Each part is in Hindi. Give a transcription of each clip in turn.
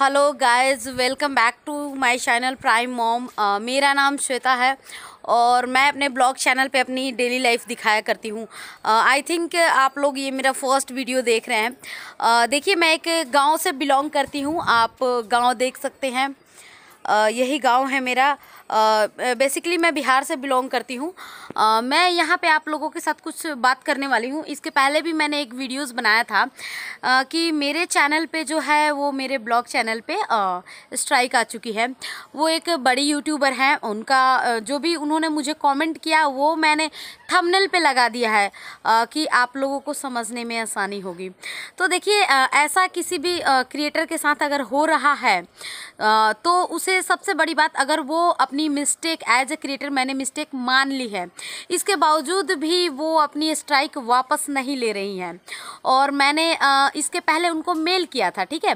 hello guys welcome back to my channel prime mom मेरा नाम श्वेता है और मैं अपने ब्लॉग चैनल पे अपनी डेली लाइफ दिखाया करती हूँ आई uh, थिंक आप लोग ये मेरा फर्स्ट वीडियो देख रहे हैं uh, देखिए मैं एक गांव से बिलोंग करती हूँ आप गांव देख सकते हैं uh, यही गांव है मेरा बेसिकली मैं बिहार से बिलोंग करती हूँ मैं यहाँ पे आप लोगों के साथ कुछ बात करने वाली हूँ इसके पहले भी मैंने एक वीडियोस बनाया था आ, कि मेरे चैनल पे जो है वो मेरे ब्लॉग चैनल पे स्ट्राइक आ चुकी है वो एक बड़ी यूट्यूबर हैं उनका जो भी उन्होंने मुझे कॉमेंट किया वो मैंने थमनल पर लगा दिया है आ, कि आप लोगों को समझने में आसानी होगी तो देखिए ऐसा किसी भी क्रिएटर के साथ अगर हो रहा है आ, तो उसे सबसे बड़ी बात अगर वो अपने अपनी मिस्टेक एज ए क्रिएटर मैंने मिस्टेक मान ली है इसके बावजूद भी वो अपनी स्ट्राइक वापस नहीं ले रही हैं और मैंने इसके पहले उनको मेल किया था ठीक है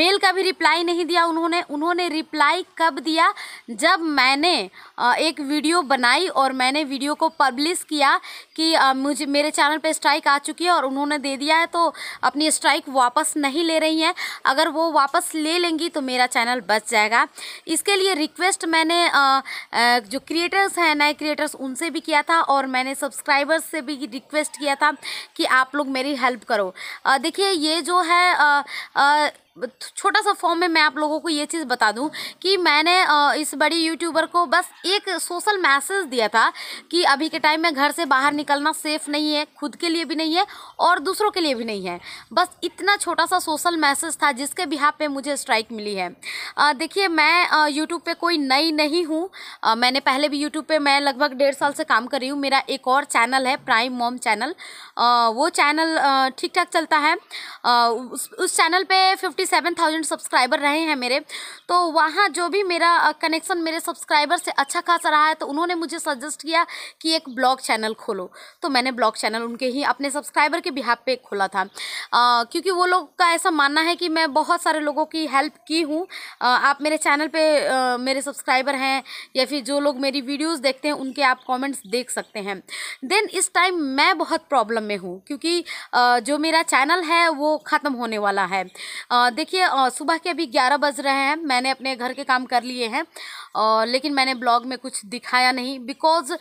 मेल का भी रिप्लाई नहीं दिया उन्होंने उन्होंने रिप्लाई कब दिया जब मैंने एक वीडियो बनाई और मैंने वीडियो को पब्लिश किया कि मुझे मेरे चैनल पर स्ट्राइक आ चुकी है और उन्होंने दे दिया है तो अपनी स्ट्राइक वापस नहीं ले रही हैं अगर वो वापस ले लेंगी तो मेरा चैनल बच जाएगा इसके लिए रिक्वेस्ट मैंने आ, जो क्रिएटर्स हैं नए क्रिएटर्स उनसे भी किया था और मैंने सब्सक्राइबर्स से भी रिक्वेस्ट किया था कि आप लोग मेरी हेल्प करो देखिए ये जो है छोटा सा फॉर्म में मैं आप लोगों को ये चीज़ बता दूं कि मैंने इस बड़ी यूट्यूबर को बस एक सोशल मैसेज दिया था कि अभी के टाइम में घर से बाहर निकलना सेफ़ नहीं है खुद के लिए भी नहीं है और दूसरों के लिए भी नहीं है बस इतना छोटा सा सोशल मैसेज था जिसके बिहार पे मुझे स्ट्राइक मिली है देखिए मैं यूट्यूब पर कोई नई नहीं हूँ मैंने पहले भी यूट्यूब पर मैं लगभग डेढ़ साल से काम कर रही हूँ मेरा एक और चैनल है प्राइम मॉम चैनल वो चैनल ठीक ठाक चलता है उस चैनल पर fifty fifty seven thousand subscriber रहे हैं मेरे तो वहाँ जो भी मेरा कनेक्शन मेरे सब्सक्राइबर से अच्छा खासा रहा है तो उन्होंने मुझे सजेस्ट किया कि एक ब्लॉग चैनल खोलो तो मैंने ब्लॉग चैनल उनके ही अपने सब्सक्राइबर के बिहार पे खोला था आ, क्योंकि वो लोग का ऐसा मानना है कि मैं बहुत सारे लोगों की हेल्प की हूँ आप मेरे चैनल पर मेरे सब्सक्राइबर हैं या फिर जो लोग मेरी वीडियोज़ देखते हैं उनके आप कॉमेंट्स देख सकते हैं देन इस टाइम मैं बहुत प्रॉब्लम में हूँ क्योंकि जो मेरा चैनल है वो ख़त्म होने वाला है देखिए सुबह के अभी ग्यारह बज रहे हैं मैंने अपने घर के काम कर लिए हैं और लेकिन मैंने ब्लॉग में कुछ दिखाया नहीं बिकॉज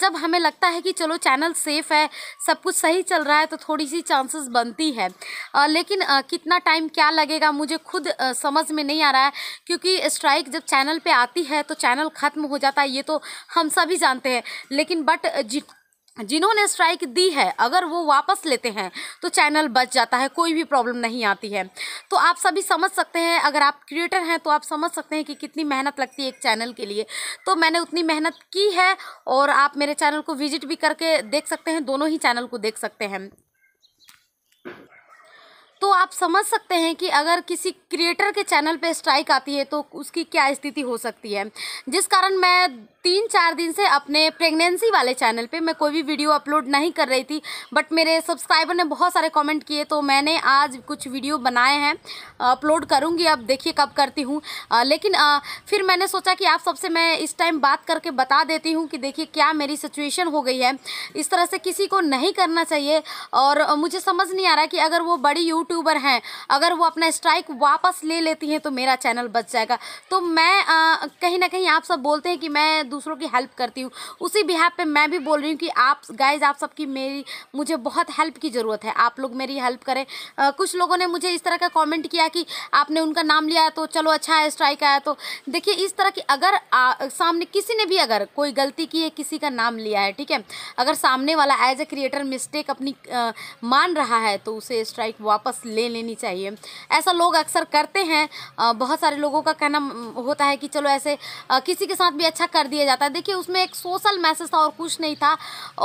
जब हमें लगता है कि चलो चैनल सेफ है सब कुछ सही चल रहा है तो थोड़ी सी चांसेस बनती है लेकिन कितना टाइम क्या लगेगा मुझे खुद समझ में नहीं आ रहा है क्योंकि स्ट्राइक जब चैनल पर आती है तो चैनल ख़त्म हो जाता है ये तो हम सभी जानते हैं लेकिन बट जिन्होंने स्ट्राइक दी है अगर वो वापस लेते हैं तो चैनल बच जाता है कोई भी प्रॉब्लम नहीं आती है तो आप सभी समझ सकते हैं अगर आप क्रिएटर हैं तो आप समझ सकते हैं कि कितनी मेहनत लगती है एक चैनल के लिए तो मैंने उतनी मेहनत की है और आप मेरे चैनल को विजिट भी करके देख सकते हैं दोनों ही चैनल को देख सकते हैं तो आप समझ सकते हैं कि अगर किसी क्रिएटर के चैनल पे स्ट्राइक आती है तो उसकी क्या स्थिति हो सकती है जिस कारण मैं तीन चार दिन से अपने प्रेगनेंसी वाले चैनल पे मैं कोई भी वीडियो अपलोड नहीं कर रही थी बट मेरे सब्सक्राइबर ने बहुत सारे कमेंट किए तो मैंने आज कुछ वीडियो बनाए हैं अपलोड करूँगी अब देखिए कब करती हूँ लेकिन आ, फिर मैंने सोचा कि आप सबसे मैं इस टाइम बात करके बता देती हूँ कि देखिए क्या मेरी सिचुएशन हो गई है इस तरह से किसी को नहीं करना चाहिए और मुझे समझ नहीं आ रहा कि अगर वो बड़ी यूट्यूबर हैं अगर वो अपना स्ट्राइक वापस ले लेती हैं तो मेरा चैनल बच जाएगा तो मैं कहीं ना कहीं आप सब बोलते हैं कि मैं दूसरों की हेल्प करती हूँ उसी बिहार पे मैं भी बोल रही हूँ कि आप गाइज आप सबकी मेरी मुझे बहुत हेल्प की ज़रूरत है आप लोग मेरी हेल्प करें आ, कुछ लोगों ने मुझे इस तरह का कमेंट किया कि आपने उनका नाम लिया तो चलो अच्छा है स्ट्राइक आया तो देखिए इस तरह की अगर आ, सामने किसी ने भी अगर कोई गलती की है किसी का नाम लिया है ठीक है अगर सामने वाला एज ए क्रिएटर मिस्टेक अपनी आ, मान रहा है तो उसे स्ट्राइक वापस ले लेनी चाहिए ऐसा लोग अक्सर करते हैं बहुत सारे लोगों का कहना होता है कि चलो ऐसे किसी के साथ भी अच्छा कर दिया किया जाता है देखिए उसमें एक सोशल मैसेज था और कुछ नहीं था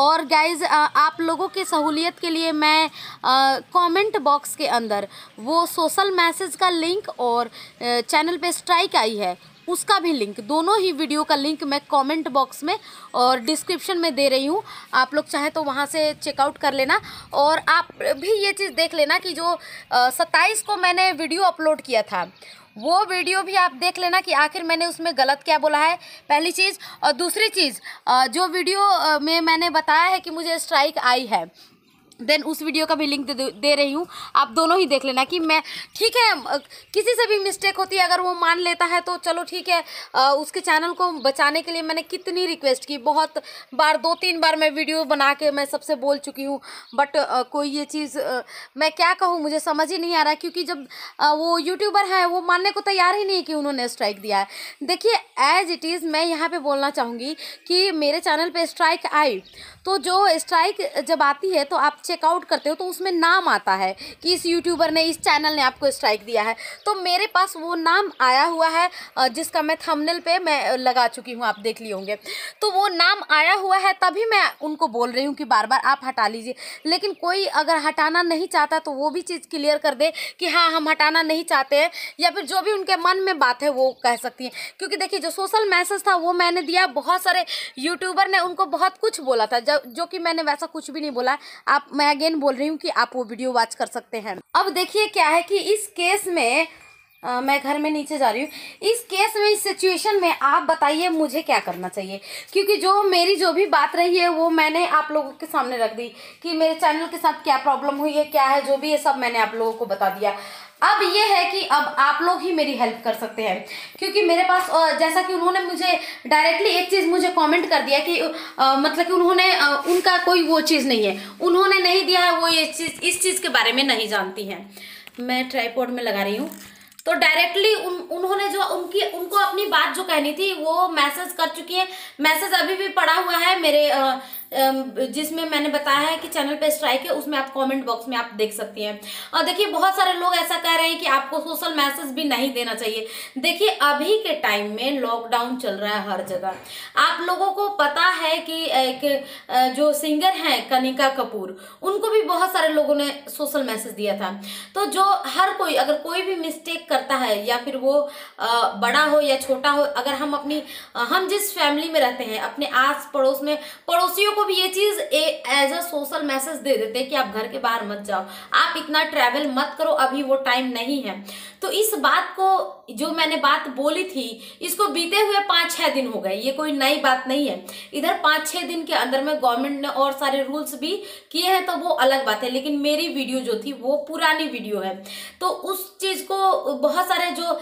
और गाइज आप लोगों की सहूलियत के लिए मैं कमेंट बॉक्स के अंदर वो सोशल मैसेज का लिंक और चैनल पे स्ट्राइक आई है उसका भी लिंक दोनों ही वीडियो का लिंक मैं कमेंट बॉक्स में और डिस्क्रिप्शन में दे रही हूँ आप लोग चाहे तो वहाँ से चेकआउट कर लेना और आप भी ये चीज़ देख लेना कि जो सत्ताईस को मैंने वीडियो अपलोड किया था वो वीडियो भी आप देख लेना कि आखिर मैंने उसमें गलत क्या बोला है पहली चीज़ और दूसरी चीज़ जो वीडियो में मैंने बताया है कि मुझे स्ट्राइक आई है देन उस वीडियो का भी लिंक दे, दे रही हूँ आप दोनों ही देख लेना कि मैं ठीक है किसी से भी मिस्टेक होती है अगर वो मान लेता है तो चलो ठीक है उसके चैनल को बचाने के लिए मैंने कितनी रिक्वेस्ट की बहुत बार दो तीन बार मैं वीडियो बना के मैं सबसे बोल चुकी हूँ बट कोई ये चीज़ मैं क्या कहूँ मुझे समझ ही नहीं आ रहा क्योंकि जब वो यूट्यूबर है वो मानने को तैयार ही नहीं कि उन्होंने स्ट्राइक दिया है देखिए एज इट इज़ मैं यहाँ पर बोलना चाहूँगी कि मेरे चैनल पर स्ट्राइक आई तो जो स्ट्राइक जब आती है तो आप चेकआउट करते हो तो उसमें नाम आता है कि इस यूट्यूबर ने इस चैनल ने आपको स्ट्राइक दिया है तो मेरे पास वो नाम आया हुआ है जिसका मैं थंबनेल पे मैं लगा चुकी हूँ आप देख लिए होंगे तो वो नाम आया हुआ है तभी मैं उनको बोल रही हूँ कि बार बार आप हटा लीजिए लेकिन कोई अगर हटाना नहीं चाहता तो वो भी चीज़ क्लियर कर दे कि हाँ हम हटाना नहीं चाहते हैं या फिर जो भी उनके मन में बात है वो कह सकती हैं क्योंकि देखिए जो सोशल मैसेज था वो मैंने दिया बहुत सारे यूट्यूबर ने उनको बहुत कुछ बोला था जो कि मैंने वैसा कुछ भी नहीं बोला आप मैं अगेन बोल रही हूँ कि आप वो वीडियो वॉच कर सकते हैं अब देखिए क्या है कि इस केस में आ, मैं घर में नीचे जा रही हूँ इस केस में इस सिचुएशन में आप बताइए मुझे क्या करना चाहिए क्योंकि जो मेरी जो भी बात रही है वो मैंने आप लोगों के सामने रख दी कि मेरे चैनल के साथ क्या प्रॉब्लम हुई है क्या है जो भी है सब मैंने आप लोगों को बता दिया अब ये है कि अब आप लोग ही मेरी हेल्प कर सकते हैं क्योंकि मेरे पास जैसा कि उन्होंने मुझे डायरेक्टली एक चीज़ मुझे कमेंट कर दिया कि आ, मतलब कि उन्होंने आ, उनका कोई वो चीज़ नहीं है उन्होंने नहीं दिया है वो ये चीज़ इस चीज़ के बारे में नहीं जानती हैं मैं ट्राईपोर्ड में लगा रही हूँ तो डायरेक्टली उन उन्होंने जो उनकी उनको अपनी बात जो कहनी थी वो मैसेज कर चुकी है मैसेज अभी भी पड़ा हुआ है मेरे आ, जिसमें मैंने बताया है कि चैनल पे स्ट्राइक है उसमें आप कमेंट बॉक्स में आप देख सकती हैं और देखिए बहुत सारे लोग ऐसा कह रहे हैं कि आपको सोशल मैसेज भी नहीं देना चाहिए देखिए अभी के टाइम में लॉकडाउन चल रहा है हर जगह आप लोगों को पता है कि एक जो सिंगर हैं कनिका कपूर उनको भी बहुत सारे लोगों ने सोशल मैसेज दिया था तो जो हर कोई अगर कोई भी मिस्टेक करता है या फिर वो बड़ा हो या छोटा हो अगर हम अपनी हम जिस फैमिली में रहते हैं अपने आस पड़ोस में पड़ोसियों को भी ये चीज एज अ सोशल मैसेज दे देते हैं कि आप घर के बाहर मत जाओ आप इतना ट्रेवल मत करो अभी वो टाइम नहीं है तो इस बात को जो मैंने बात बोली थी इसको बीते हुए पाँच छह दिन हो गए ये कोई नई बात नहीं है इधर पाँच छह दिन के अंदर में गवर्नमेंट ने और सारे रूल्स भी किए हैं तो वो अलग बात है लेकिन मेरी वीडियो जो थी वो पुरानी वीडियो है तो उस चीज़ को बहुत सारे जो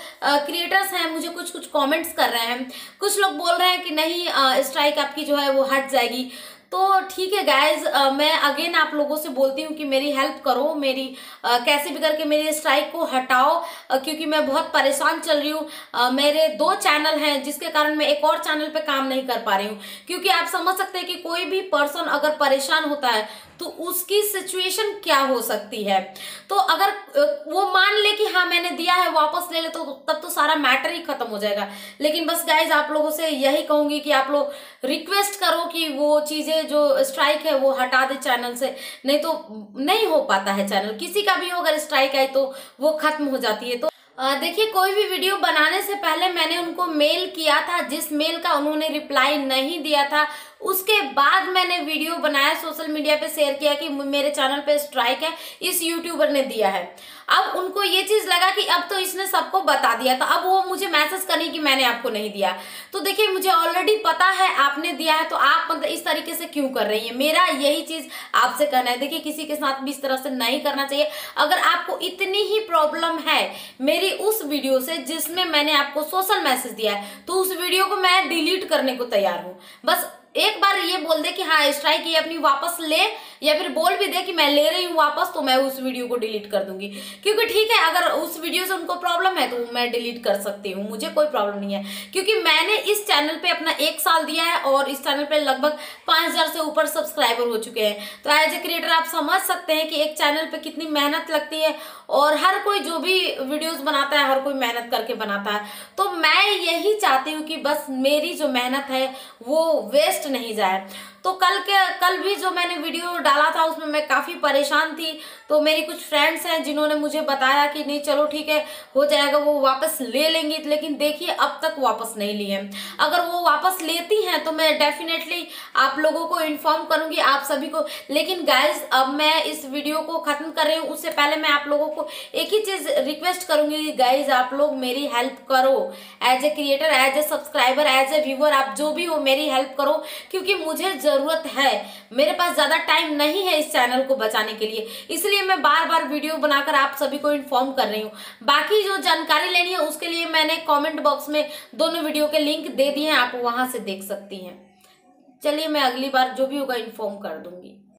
क्रिएटर्स हैं मुझे कुछ कुछ कॉमेंट्स कर रहे हैं कुछ लोग बोल रहे हैं कि नहीं स्ट्राइक आपकी जो है वो हट जाएगी तो ठीक है गाइज मैं अगेन आप लोगों से बोलती हूँ कि मेरी हेल्प करो मेरी आ, कैसे भी करके मेरे स्ट्राइक को हटाओ आ, क्योंकि मैं बहुत परेशान चल रही हूँ मेरे दो चैनल हैं जिसके कारण मैं एक और चैनल पे काम नहीं कर पा रही हूँ क्योंकि आप समझ सकते हैं कि कोई भी पर्सन अगर परेशान होता है तो उसकी सिचुएशन क्या हो सकती है तो अगर वो मान ले कि हाँ मैंने दिया है वापस ले ले तो तब तो सारा मैटर ही खत्म हो जाएगा लेकिन बस गाइज आप लोगों से यही कहूंगी कि आप लोग रिक्वेस्ट करो कि वो चीजें जो स्ट्राइक है वो हटा दे चैनल से नहीं तो नहीं हो पाता है चैनल किसी का भी हो अगर स्ट्राइक आई तो वो खत्म हो जाती है तो देखिए कोई भी वीडियो बनाने से पहले मैंने उनको मेल किया था जिस मेल का उन्होंने रिप्लाई नहीं दिया था उसके बाद मैंने वीडियो बनाया सोशल मीडिया पे शेयर किया कि मेरे चैनल पे स्ट्राइक है इस यूट्यूबर ने दिया है अब उनको ये चीज़ लगा कि अब तो इसने सबको बता दिया तो अब वो मुझे मैसेज करने की मैंने आपको नहीं दिया तो देखिए मुझे ऑलरेडी पता है आपने दिया है तो आप मतलब इस तरीके से क्यों कर रही है मेरा यही चीज़ आपसे कहना है देखिए किसी के साथ भी इस तरह से नहीं करना चाहिए अगर आपको इतनी ही प्रॉब्लम है मेरी उस वीडियो से जिसमें मैंने आपको सोशल मैसेज दिया है तो उस वीडियो को मैं डिलीट करने को तैयार हूँ बस एक बार ये बोल दे कि हाँ स्ट्राइक ये अपनी वापस ले या फिर बोल भी दे कि मैं ले रही हूँ वापस तो मैं उस वीडियो को डिलीट कर दूंगी क्योंकि ठीक है अगर उस वीडियो से उनको प्रॉब्लम है तो मैं डिलीट कर सकती हूँ मुझे कोई प्रॉब्लम नहीं है क्योंकि मैंने इस चैनल पर अपना एक साल दिया है और इस चैनल पर लगभग पाँच से ऊपर सब्सक्राइबर हो चुके हैं तो एज ए क्रिएटर आप समझ सकते हैं कि एक चैनल पर कितनी मेहनत लगती है और हर कोई जो भी वीडियोज बनाता है हर कोई मेहनत करके बनाता है तो मैं यही चाहती हूँ कि बस मेरी जो मेहनत है वो वेस्ट नहीं जाए तो कल के कल भी जो मैंने वीडियो डाला था उसमें मैं काफ़ी परेशान थी तो मेरी कुछ फ्रेंड्स हैं जिन्होंने मुझे बताया कि नहीं चलो ठीक है हो जाएगा वो वापस ले लेंगी लेकिन देखिए अब तक वापस नहीं लिए अगर वो वापस लेती हैं तो मैं डेफिनेटली आप लोगों को इन्फॉर्म करूंगी आप सभी को लेकिन गाइज अब मैं इस वीडियो को ख़त्म कर रही हूँ उससे पहले मैं आप लोगों को एक ही चीज़ रिक्वेस्ट करूंगी गाइज आप लोग मेरी हेल्प करो as a creator as a subscriber as a viewer आप जो भी हो मेरी हेल्प करो क्योंकि मुझे ज़रूरत है मेरे पास ज़्यादा टाइम नहीं है इस चैनल को बचाने के लिए इसलिए इसलिए मैं बार बार वीडियो बनाकर आप सभी को इन्फॉर्म कर रही हूँ बाकी जो जानकारी लेनी है उसके लिए मैंने कॉमेंट बॉक्स में दोनों वीडियो के लिंक दे दिए हैं आप वहां से देख सकती हैं चलिए मैं अगली बार जो भी होगा इन्फॉर्म कर दूंगी